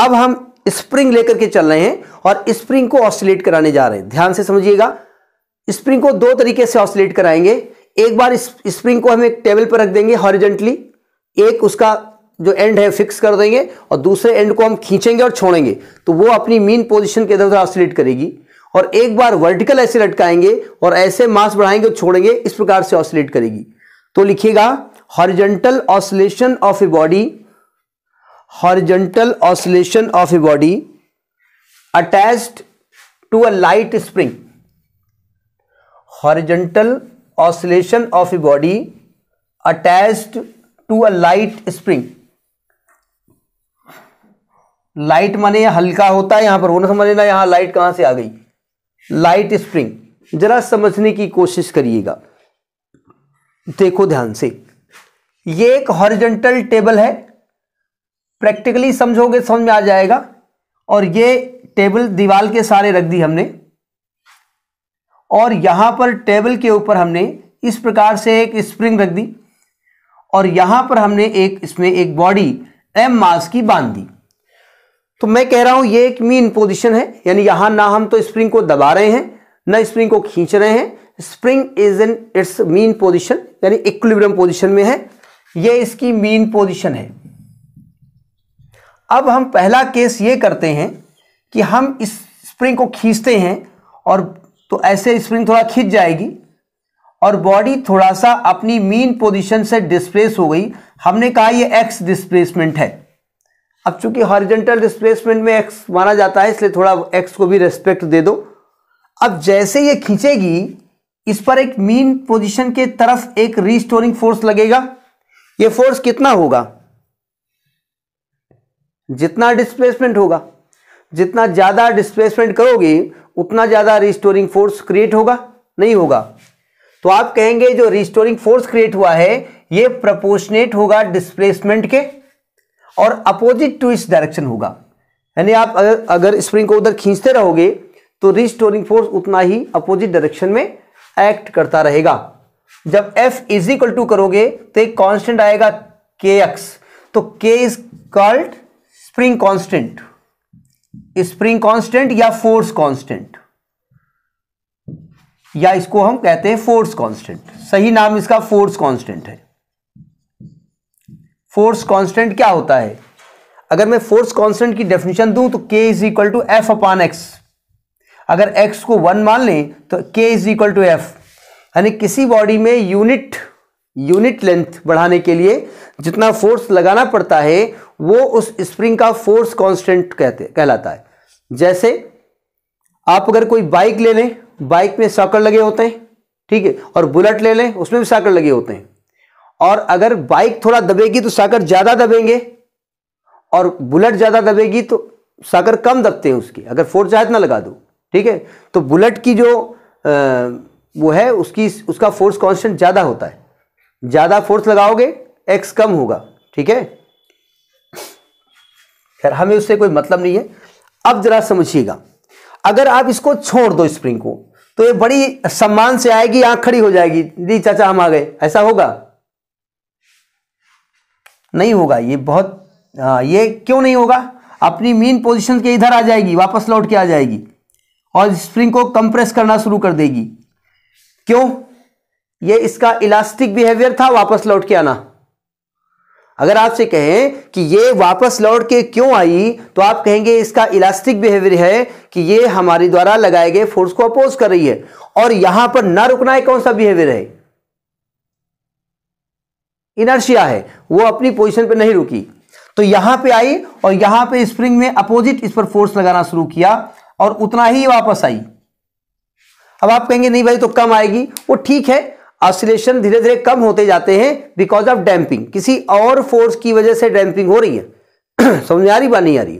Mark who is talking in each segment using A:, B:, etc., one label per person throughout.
A: अब हम स्प्रिंग लेकर के चल रहे हैं और स्प्रिंग को ऑसिलेट कराने जा रहे हैं ध्यान से समझिएगा स्प्रिंग को दो तरीके से ऑसिलेट कराएंगे एक बार स्प्रिंग को हम एक टेबल पर रख देंगे हॉरिजेंटली एक उसका जो एंड है फिक्स कर देंगे और दूसरे एंड को हम खींचेंगे और छोड़ेंगे तो वो अपनी मीन पोजिशन के इधर उधर ऑसिलेट करेगी और एक बार वर्टिकल ऐसे लटकाएंगे और ऐसे मास बढ़ाएंगे और छोड़ेंगे इस प्रकार से ऑसिलेट करेगी तो लिखिएगा horizontal oscillation of a body horizontal oscillation of a body attach to a light spring horizontal oscillation of a body attach to a light spring light माने हल्का होता है यहां पर वो ना समझ लेना यहां लाइट कहां से आ गई लाइट स्प्रिंग जरा समझने की कोशिश करिएगा देखो ध्यान से ये एक हॉरिजेंटल टेबल है प्रैक्टिकली समझोगे समझ में आ जाएगा और ये टेबल दीवार के सारे रख दी हमने और यहां पर टेबल के ऊपर हमने इस प्रकार से एक स्प्रिंग रख दी और यहां पर हमने एक इसमें एक बॉडी एम मास की बांध दी तो मैं कह रहा हूं ये एक मीन पोजिशन है यानी यहां ना हम तो स्प्रिंग को दबा रहे हैं ना स्प्रिंग को खींच रहे हैं spring is in its mean position यानी इक्विब्रम पोजिशन में है ये इसकी मीन पोजिशन है अब हम पहला केस ये करते हैं कि हम इस स्प्रिंग को खींचते हैं और तो ऐसे स्प्रिंग थोड़ा खींच जाएगी और बॉडी थोड़ा सा अपनी मीन पोजीशन से डिस्प्लेस हो गई हमने कहा ये एक्स डिस्प्लेसमेंट है अब चूंकि हॉरिजेंटल डिस्प्लेसमेंट में एक्स माना जाता है इसलिए थोड़ा एक्स को भी रेस्पेक्ट दे दो अब जैसे ये खींचेगी इस पर एक मीन पोजीशन के तरफ एक रीस्टोरिंग फोर्स लगेगा ये फोर्स कितना होगा जितना डिस्प्लेसमेंट होगा जितना ज़्यादा डिस्प्लेसमेंट करोगे उतना ज़्यादा रिस्टोरिंग फोर्स क्रिएट होगा नहीं होगा तो आप कहेंगे जो रिस्टोरिंग फोर्स क्रिएट हुआ है ये प्रपोर्शनेट होगा डिस्प्लेसमेंट के और अपोजिट टू इस डायरेक्शन होगा यानी आप अगर, अगर स्प्रिंग को उधर खींचते रहोगे तो रिस्टोरिंग फोर्स उतना ही अपोजिट डायरेक्शन में एक्ट करता रहेगा जब एफ इज इक्वल टू करोगे तो एक कॉन्स्टेंट आएगा के एक्स तो K is called spring constant spring constant या फोर्स कांस्टेंट या इसको हम कहते हैं फोर्स कांस्टेंट सही नाम इसका फोर्स कांस्टेंट है फोर्स कांस्टेंट क्या होता है अगर मैं फोर्स कांस्टेंट की डेफिनेशन दूं तो K is equal to F upon X अगर एक्स को वन मान लें तो K is equal to F यानी किसी बॉडी में यूनिट यूनिट लेंथ बढ़ाने के लिए जितना फोर्स लगाना पड़ता है वो उस स्प्रिंग का फोर्स कांस्टेंट कहते कहलाता है जैसे आप अगर कोई बाइक ले लें बाइक में साकर लगे होते हैं ठीक है और बुलेट ले लें उसमें भी साकर लगे होते हैं और अगर बाइक थोड़ा दबेगी तो साकर ज़्यादा दबेंगे और बुलेट ज़्यादा दबेगी तो साकर कम दबते हैं उसकी अगर फोर्स ज़्यादा इतना लगा दो ठीक है तो बुलेट की जो आ, वो है उसकी उसका फोर्स कांस्टेंट ज़्यादा होता है ज़्यादा फोर्स लगाओगे एक्स कम होगा ठीक है खैर हमें उससे कोई मतलब नहीं है अब ज़रा समझिएगा अगर आप इसको छोड़ दो स्प्रिंग को तो ये बड़ी सम्मान से आएगी आंख खड़ी हो जाएगी दी चाचा हम आ गए ऐसा होगा नहीं होगा ये बहुत आ, हाँ, ये क्यों नहीं होगा अपनी मेन पोजीशन के इधर आ जाएगी वापस लौट के आ जाएगी और स्प्रिंग को कंप्रेस करना शुरू कर देगी क्यों ये इसका इलास्टिक बिहेवियर था वापस लौट के आना अगर आपसे कहें कि ये वापस लौट के क्यों आई तो आप कहेंगे इसका इलास्टिक बिहेवियर है कि ये हमारे द्वारा लगाए गए फोर्स को अपोज कर रही है और यहां पर ना रुकना है कौन सा बिहेवियर है इनर्शिया है वो अपनी पोजीशन पर नहीं रुकी तो यहां पे आई और यहां पे स्प्रिंग में अपोजिट इस पर फोर्स लगाना शुरू किया और उतना ही वापस आई अब आप कहेंगे नहीं भाई तो कम आएगी वो ठीक है ऑसिलेशन धीरे धीरे कम होते जाते हैं बिकॉज ऑफ डैम्पिंग किसी और फोर्स की वजह से डैम्पिंग हो रही है समझ में आ रही बात नहीं आ रही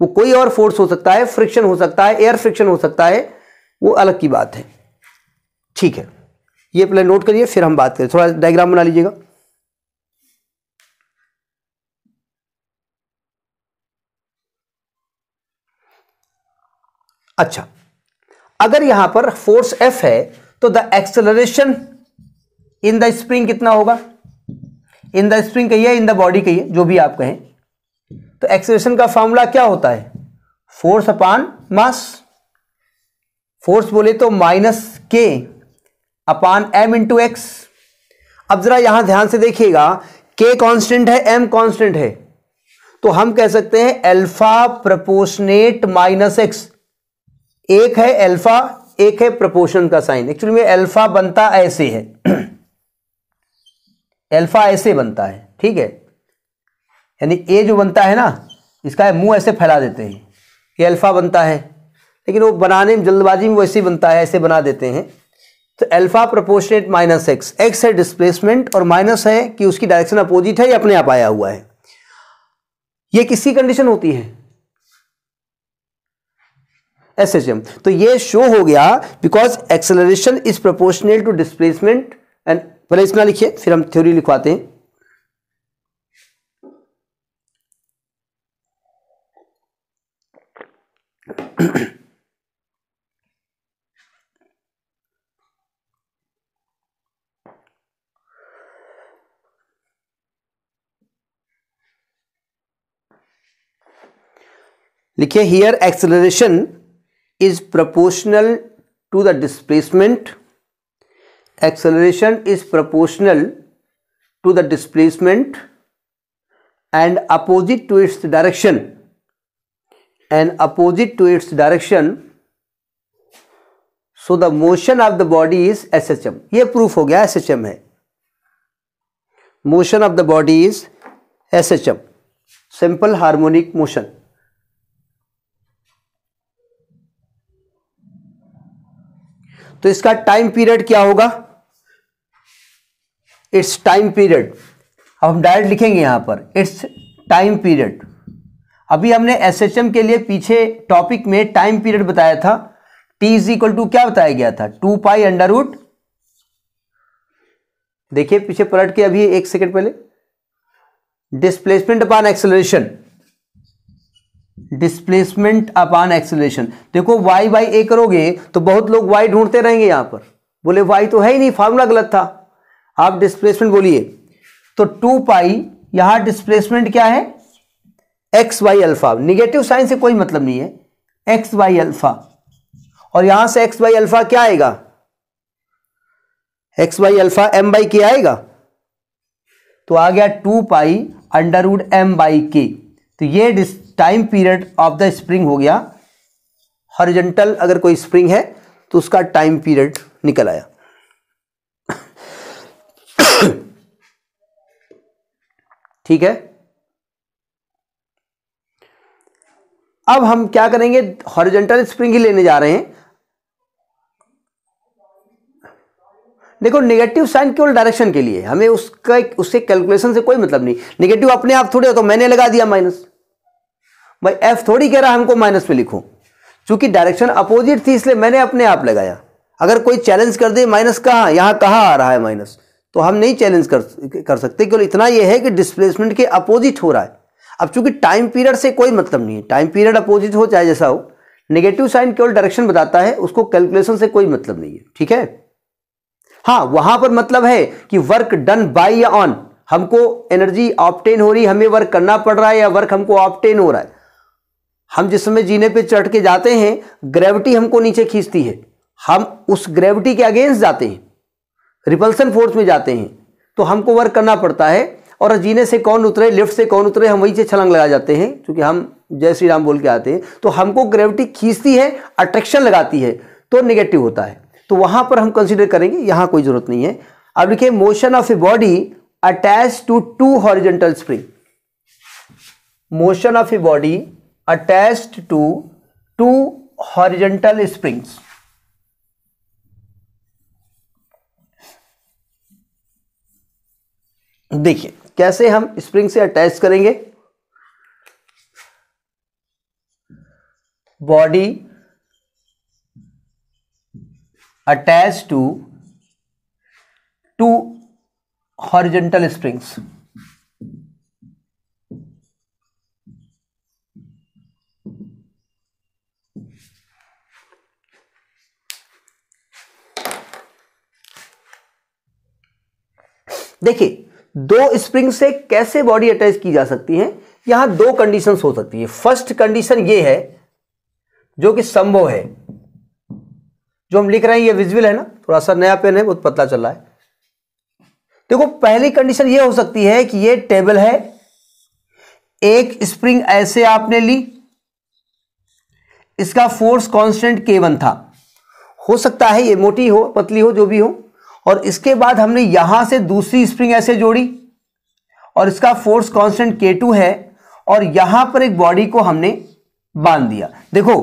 A: वो कोई और फोर्स हो सकता है फ्रिक्शन हो सकता है एयर फ्रिक्शन हो सकता है वो अलग की बात है ठीक है ये पहले नोट करिए फिर हम बात करें थोड़ा डायग्राम बना लीजिएगा अच्छा अगर यहां पर फोर्स एफ है तो the acceleration in the spring कितना होगा इन द स्प्रिंग कहिए इन द बॉडी कहिए जो भी आप कहें तो एक्सलरेशन का फॉर्मूला क्या होता है फोर्स अपान मास फोर्स बोले तो माइनस के अपान एम इंटू एक्स अब जरा यहां ध्यान से देखिएगा के कांस्टेंट है एम कांस्टेंट है तो हम कह सकते हैं अल्फा प्रपोर्शनेट माइनस एक्स एक है अल्फा एक है प्रपोशन का साइन एक्चुअली में अल्फा बनता ऐसे है अल्फा ऐसे बनता है ठीक है यानी ए जो बनता है ना इसका मुंह ऐसे फैला देते हैं ये अल्फा बनता है लेकिन वो बनाने में जल्दबाजी में वैसे ही बनता है ऐसे बना देते हैं तो alpha proportionate minus X X है डिस्प्लेसमेंट और माइनस है कि उसकी डायरेक्शन अपोजिट है या अपने आप आया हुआ है ये किसकी कंडीशन होती है एस एच एम तो ये शो हो गया because acceleration is proportional to displacement and पहले इतना लिखिए फिर हम थ्योरी लिखवाते हैं लिखिए here acceleration is proportional to the displacement acceleration is proportional to the displacement and opposite to its direction and opposite to its direction so the motion of the body is S H M ये proof हो गया S H M है motion of the body is S H M simple harmonic motion तो इसका time period क्या होगा it's time period अब हम डायरेक्ट लिखेंगे यहां पर इट्स टाइम पीरियड अभी हमने एस के लिए पीछे टॉपिक में टाइम पीरियड बताया था टी इज इक्वल टू क्या बताया गया था टू पाई अंडर रूट देखिए पीछे पलट के अभी एक सेकंड पहले displacement upon acceleration displacement upon acceleration देखो वाई बाई ए करोगे तो बहुत लोग वाई ढूंढते रहेंगे यहां पर बोले वाई तो है ही नहीं फार्मूला गलत था आप डिस्प्लेसमेंट बोलिए तो टू पाई यहां डिस्प्लेसमेंट क्या है X Y alpha negative sign से कोई मतलब नहीं है एक्स वाई अल्फा और यहां से एक्स वाई अल्फा क्या आएगा X Y alpha M by K आएगा तो आ गया two pi under root M by के तो ये time period of the spring हो गया हॉरिजेंटल अगर कोई स्प्रिंग है तो उसका टाइम पीरियड निकल आया ठीक है अब हम क्या करेंगे हॉरिजेंटल स्प्रिंग ही लेने जा रहे हैं देखो नेगेटिव साइन केवल डायरेक्शन के लिए हमें उसका उसके कैलकुलेशन से कोई मतलब नहीं नेगेटिव अपने आप थोड़े हो तो मैंने लगा दिया माइनस भाई एफ थोड़ी कह रहा हमको माइनस में लिखो चूंकि डायरेक्शन अपोजिट थी इसलिए मैंने अपने आप लगाया अगर कोई चैलेंज कर दे माइनस कहाँ यहाँ कहाँ आ रहा है माइनस तो हम नहीं चैलेंज कर कर सकते केवल इतना यह है कि डिस्प्लेसमेंट के अपोजिट हो रहा है अब चूंकि टाइम पीरियड से कोई मतलब नहीं है टाइम पीरियड अपोजिट हो चाहे जैसा हो नेगेटिव साइन केवल डायरेक्शन बताता है उसको कैलकुलेशन से कोई मतलब नहीं है ठीक है हाँ वहां पर मतलब है कि वर्क डन बाय या ऑन हमको एनर्जी ऑप्टेन हो रही हमें वर्क करना पड़ रहा है या वर्क हमको ऑप्टेन हो रहा है हम जिस समय जीने पे चढ़ के जाते हैं ग्रेविटी हमको नीचे खींचती है हम उस ग्रेविटी के अगेंस्ट जाते हैं रिपल्सन फोर्स में जाते हैं तो हमको वर्क करना पड़ता है और जीने से कौन उतरे लिफ्ट से कौन उतरे हम वहीं से छलंग लगा जाते हैं क्योंकि हम जय श्री राम बोल के आते हैं तो हमको ग्रेविटी खींचती है अट्रैक्शन लगाती है तो निगेटिव होता है तो वहाँ पर हम कंसिडर करेंगे यहाँ कोई ज़रूरत नहीं है अब देखिए motion of a body attach to two horizontal spring motion of a body attached to two horizontal springs देखिए कैसे हम स्प्रिंग से अटैच करेंगे body attach to two horizontal springs देखिए दो स्प्रिंग से कैसे बॉडी अटैच की जा सकती है यहां दो कंडीशंस हो सकती है फर्स्ट कंडीशन ये है जो कि संभव है जो हम लिख रहे हैं ये विजुअल है ना थोड़ा सा नया पेन है बहुत पतला चल रहा है देखो पहली कंडीशन ये हो सकती है कि ये टेबल है एक स्प्रिंग ऐसे आपने ली इसका फोर्स कांस्टेंट के वन था हो सकता है ये मोटी हो पतली हो जो भी हो और इसके बाद हमने यहां से दूसरी स्प्रिंग ऐसे जोड़ी और इसका फोर्स कांस्टेंट टू है और यहां पर एक बॉडी को हमने बांध दिया देखो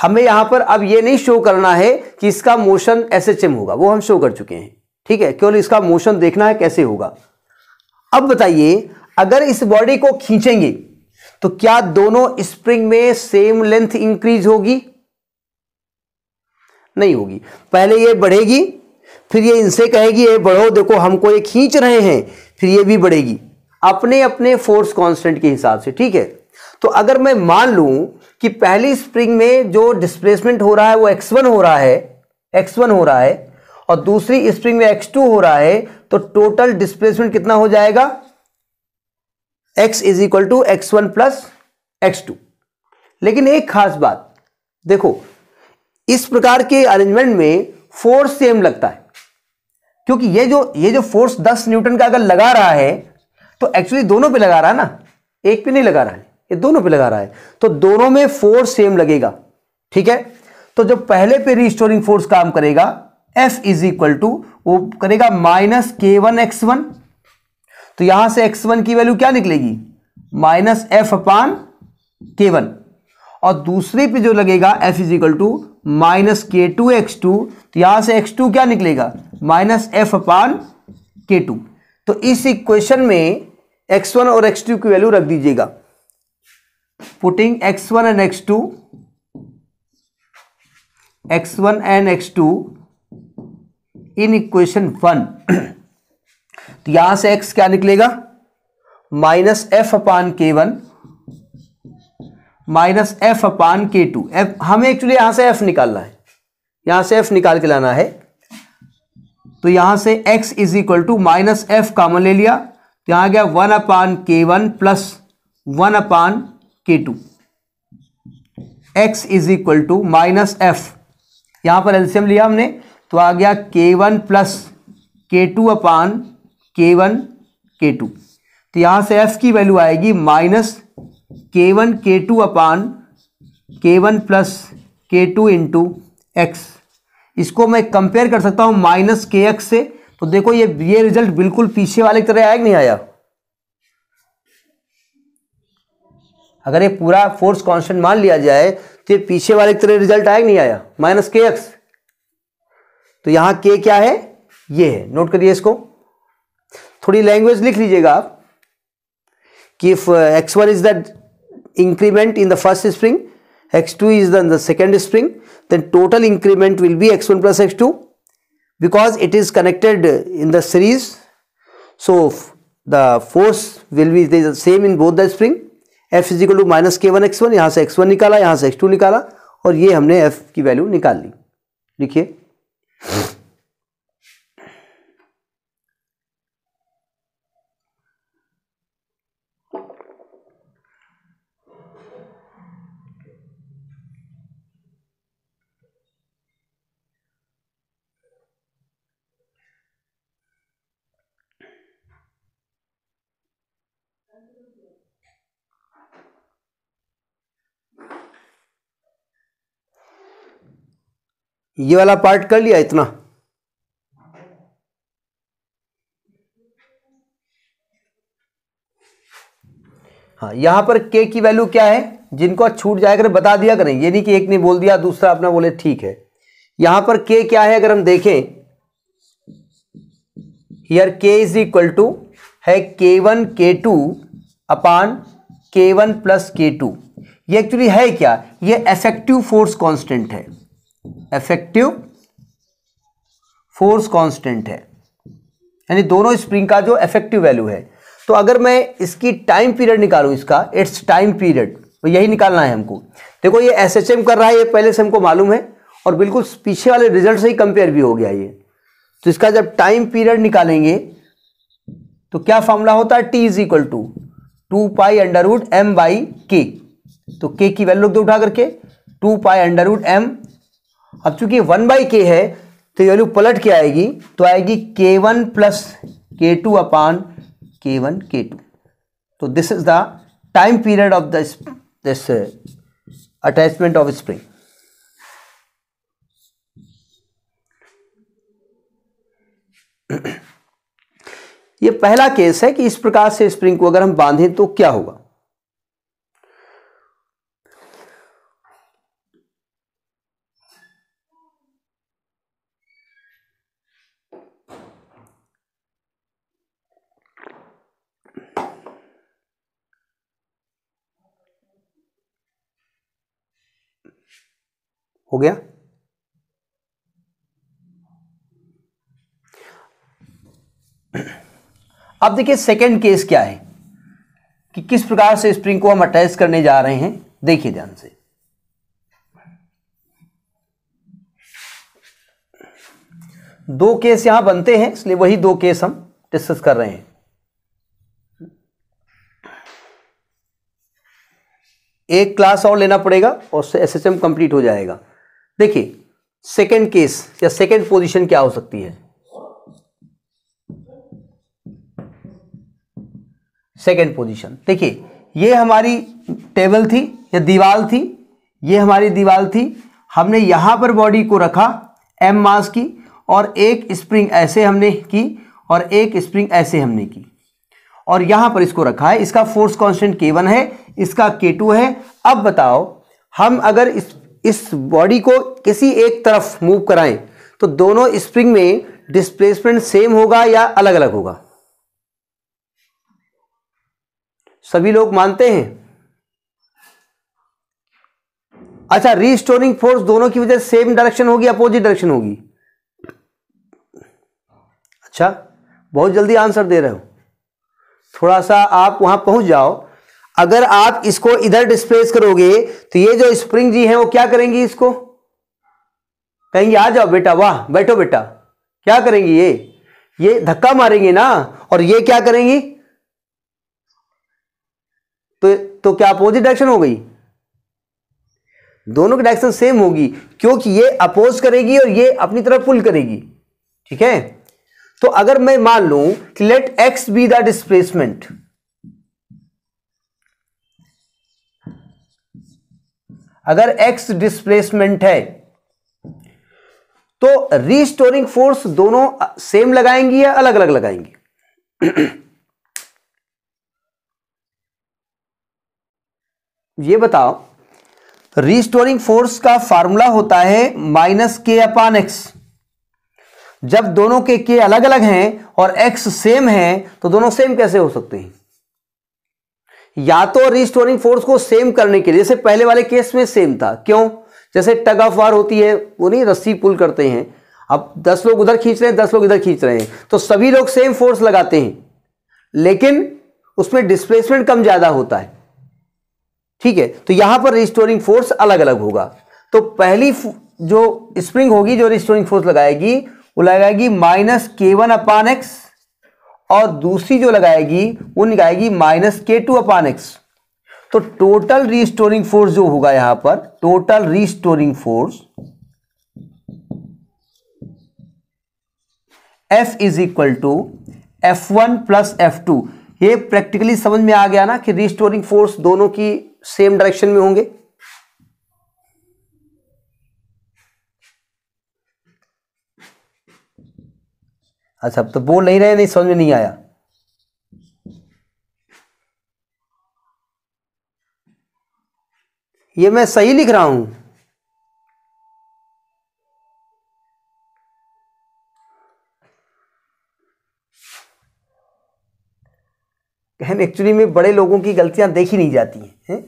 A: हमें यहां पर अब यह नहीं शो करना है कि इसका मोशन ऐसे चिम होगा वो हम शो कर चुके हैं ठीक है केवल इसका मोशन देखना है कैसे होगा अब बताइए अगर इस बॉडी को खींचेंगे तो क्या दोनों स्प्रिंग में सेम लेंथ इंक्रीज होगी नहीं होगी पहले ये बढ़ेगी फिर ये इनसे कहेगी ये बढ़ो देखो हमको ये खींच रहे हैं फिर ये भी बढ़ेगी अपने अपने फोर्स कांस्टेंट के हिसाब से ठीक है तो अगर मैं मान लू कि पहली स्प्रिंग में जो डिस्प्लेसमेंट हो रहा है वो वन हो रहा है वन हो रहा है और दूसरी स्प्रिंग में टू हो रहा है तो टोटल डिस्प्लेसमेंट कितना हो जाएगा x is equal to x one plus x two लेकिन एक खास बात देखो इस प्रकार के अरेंजमेंट में फोर्स सेम लगता है क्योंकि ये जो ये जो फोर्स 10 न्यूटन का अगर लगा रहा है तो एक्चुअली दोनों पे लगा रहा है ना एक पे नहीं लगा रहा है ये दोनों पे लगा रहा है तो दोनों में फोर्स सेम लगेगा ठीक है तो जब पहले पे रिस्टोरिंग फोर्स काम करेगा एफ इज इक्वल टू वो करेगा minus k one x one तो यहां से एक्स वन की वैल्यू क्या निकलेगी माइनस एफ अपान के वन और दूसरे पे जो लगेगा f is equal to minus k two x two तो से एक्स टू क्या निकलेगा माइनस एफ अपान के टू तो इस इक्वेशन में एक्स वन और एक्स टू की वैल्यू रख दीजिएगा putting x one and x two x one and x two in equation one तो यहां से एक्स क्या निकलेगा minus F upon k one minus F upon k to F हमें एक्चुअली यहां से एफ निकालना है यहां से एफ निकाल के लाना है तो यहां से x is equal to minus f common ले लिया तो यहां गया one upon k one plus one upon k two x is equal to minus f यहां पर एल्सियम लिया हमने तो आ गया k one plus k two upon k one k two तो यहां से एफ की वैल्यू आएगी minus k one k two upon k one plus k two into x इसको मैं कंपेयर कर सकता हूँ माइनस के एक्स से तो देखो ये ये रिजल्ट बिल्कुल पीछे वाले की तरह आया नहीं आया अगर ये पूरा फोर्स कांस्टेंट मान लिया जाए तो ये पीछे वाले की तरह रिजल्ट आया नहीं आया माइनस के एक्स तो यहाँ के क्या है ये है नोट करिए इसको थोड़ी लैंग्वेज लिख लीजिएगा आप कि if x one is that increment in the first spring, x2 is in the second spring, then total increment will be x1 plus x2 because it is connected in the series. So, the force will be the same in both the spring. f is equal to minus k1 x1 yahan se x1 nikala yahan se x2 nikala aur ye humne f ki value nikal li likhiye ये वाला part कर लिया इतना हाँ यहां पर के की वैल्यू क्या है जिनको छूट जाएगा तो बता दिया करें ये नहीं कि एक ने बोल दिया दूसरा अपना बोले ठीक है यहां पर के क्या है अगर हम देखें here k is equal to है के one k two upon k one plus k two ये एक्चुअली है क्या ये इफेक्टिव फोर्स कांस्टेंट है इफेक्टिव फोर्स कांस्टेंट है यानी दोनों स्प्रिंग का जो इफेक्टिव वैल्यू है तो अगर मैं इसकी टाइम पीरियड निकालूं इसका इट्स टाइम पीरियड तो यही निकालना है हमको देखो ये एस एच एम कर रहा है ये पहले से हमको मालूम है और बिल्कुल पीछे वाले रिजल्ट से ही कंपेयर भी हो गया ये तो इसका जब टाइम पीरियड निकालेंगे तो क्या फॉर्मूला होता है t is equal to two pi under root M by के तो के की वैल्यू दो उठा करके टू पाई अंडरवुड एम अब चूंकि वन बाई के है तो ये वैल्यू पलट के आएगी तो आएगी k one plus k two upon k one k two तो this is the time period of this this attachment of spring ये पहला केस है कि इस प्रकार से स्प्रिंग को अगर हम बांधें तो क्या होगा हो गया अब देखिए सेकेंड केस क्या है कि किस प्रकार से स्प्रिंग को हम अटैच करने जा रहे हैं देखिए ध्यान से दो केस यहां बनते हैं इसलिए वही दो केस हम डिस्कस कर रहे हैं एक क्लास और लेना पड़ेगा और एसएसएम कंप्लीट हो जाएगा देखिए सेकेंड केस या सेकेंड पोजीशन क्या हो सकती है सेकेंड पोजीशन देखिए ये हमारी टेबल थी या दीवार थी ये हमारी दीवार थी हमने यहां पर बॉडी को रखा एम मास की और एक स्प्रिंग ऐसे हमने की और एक स्प्रिंग ऐसे हमने की और यहां पर इसको रखा है इसका फोर्स कांस्टेंट के वन है इसका के टू है अब बताओ हम अगर इस इस बॉडी को किसी एक तरफ मूव कराएं तो दोनों स्प्रिंग में डिस्प्लेसमेंट सेम होगा या अलग अलग होगा सभी लोग मानते हैं अच्छा रीस्टोरिंग फोर्स दोनों की वजह सेम डायरेक्शन होगी अपोजिट डायरेक्शन होगी अच्छा बहुत जल्दी आंसर दे रहे हो थोड़ा सा आप वहां पहुंच जाओ अगर आप इसको इधर डिस्प्लेस करोगे तो ये जो स्प्रिंग जी है वो क्या करेंगी इसको कहेंगे आ जाओ बेटा वाह बैठो बेटा क्या करेंगी ये ये धक्का मारेंगे ना और ये क्या करेंगी तो तो क्या अपोजिट डायरेक्शन हो गई दोनों की डायरेक्शन सेम होगी क्योंकि ये अपोज करेगी और ये अपनी तरफ पुल करेगी ठीक है तो अगर मैं मान लू कि let x be the displacement अगर एक्स डिस्प्लेसमेंट है तो रीस्टोरिंग फोर्स दोनों सेम लगाएंगी या अलग अलग लगाएंगी ये बताओ रीस्टोरिंग फोर्स का फार्मूला होता है माइनस के अपान एक्स जब दोनों के के अलग अलग हैं और एक्स सेम है तो दोनों सेम कैसे हो सकते हैं या तो रिस्टोरिंग फोर्स को सेम करने के लिए जैसे पहले वाले केस में सेम था क्यों जैसे टग ऑफ वार होती है वो नहीं रस्सी पुल करते हैं अब दस लोग उधर खींच रहे हैं दस लोग इधर खींच रहे हैं तो सभी लोग सेम फोर्स लगाते हैं लेकिन उसमें डिस्प्लेसमेंट कम ज़्यादा होता है ठीक है तो यहां पर रिस्टोरिंग फोर्स अलग अलग होगा तो पहली जो स्प्रिंग होगी जो रिस्टोरिंग फोर्स लगाएगी वो लगाएगी minus k one upon x और दूसरी जो लगाएगी वो निकाएगी minus k two upon x तो टोटल रीस्टोरिंग फोर्स जो होगा यहां पर total restoring force f is equal to f one plus f two ये प्रैक्टिकली समझ में आ गया ना कि रीस्टोरिंग फोर्स दोनों की सेम डायरेक्शन में होंगे अच्छा तो बोल नहीं रहे नहीं समझ में नहीं आया ये मैं सही लिख रहा हूं हम एक्चुअली में बड़े लोगों की गलतियां देखी नहीं जाती हैं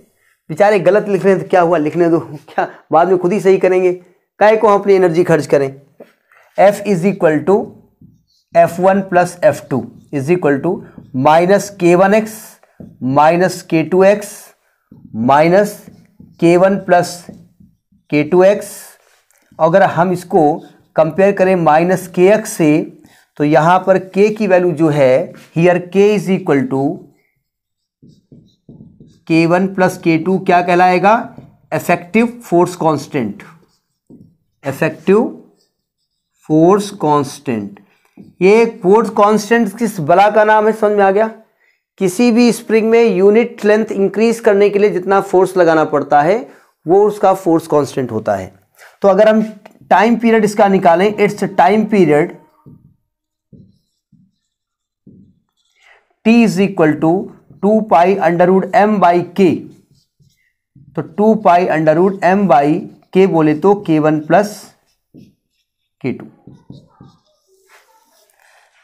A: बेचारे गलत लिख रहे हैं तो क्या हुआ लिखने दो क्या बाद में खुद ही सही करेंगे काय को हम अपनी एनर्जी खर्च करें f is equal to f one plus f two is equal to minus k one x minus k two x minus k one plus k two x अगर हम इसको कंपेयर करें माइनस के एक्स से तो यहाँ पर के की वैल्यू जो है here k is equal to k one plus k two क्या कहलाएगा effective force constant effective force constant ये फोर्स कांस्टेंट किस बला का नाम है समझ में आ गया किसी भी स्प्रिंग में यूनिट लेंथ इंक्रीज करने के लिए जितना फोर्स लगाना पड़ता है वो उसका फोर्स कांस्टेंट होता है तो अगर हम टाइम पीरियड इसका निकालें it's time period t is equal to two pi under root M by के तो two pi under root M by k बोले तो k one plus k two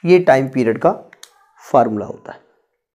A: ये टाइम पीरियड का फार्मूला होता है